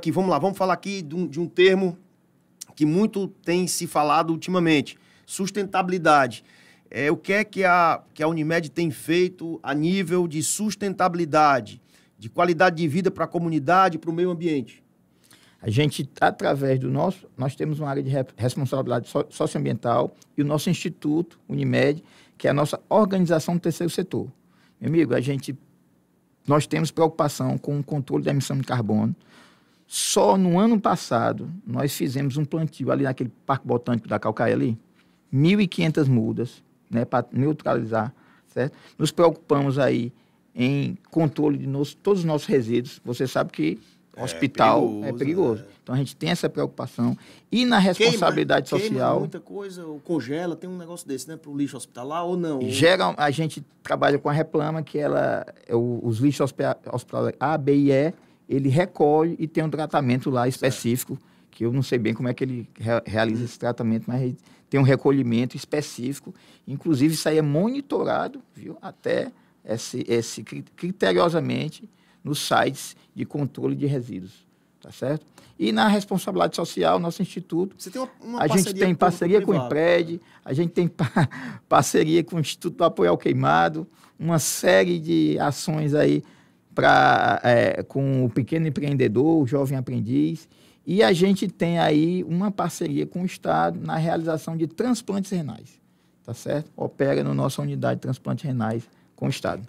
aqui, vamos lá, vamos falar aqui de um, de um termo que muito tem se falado ultimamente: sustentabilidade. É, o que é que a, que a Unimed tem feito a nível de sustentabilidade, de qualidade de vida para a comunidade, para o meio ambiente? A gente, através do nosso, nós temos uma área de responsabilidade socioambiental e o nosso instituto, Unimed, que é a nossa organização do terceiro setor. Meu amigo, a gente, nós temos preocupação com o controle da emissão de carbono, só no ano passado, nós fizemos um plantio ali naquele Parque Botânico da Calcaia ali, 1.500 mudas, né, para neutralizar, certo? Nos preocupamos aí em controle de nos, todos os nossos resíduos. Você sabe que é hospital é perigoso. É perigoso. Né? Então a gente tem essa preocupação. E na responsabilidade queima, social. Queima muita coisa, ou congela, tem um negócio desse, né? Para o lixo hospitalar ou não? Gera, a gente trabalha com a Replama, que ela, é os lixos hospitalares, A, B e E, ele recolhe e tem um tratamento lá específico, certo. que eu não sei bem como é que ele re realiza esse tratamento, mas tem um recolhimento específico. Inclusive, isso aí é monitorado, viu? Até esse, esse criteriosamente nos sites de controle de resíduos, tá certo? E na responsabilidade social, nosso instituto, a gente tem parceria com o IPRED, a gente tem pa parceria com o Instituto do Apoio ao Queimado, uma série de ações aí pra, é, com o pequeno empreendedor, o jovem aprendiz. E a gente tem aí uma parceria com o Estado na realização de transplantes renais, tá certo? Opera na no nossa unidade de transplantes renais com o Estado.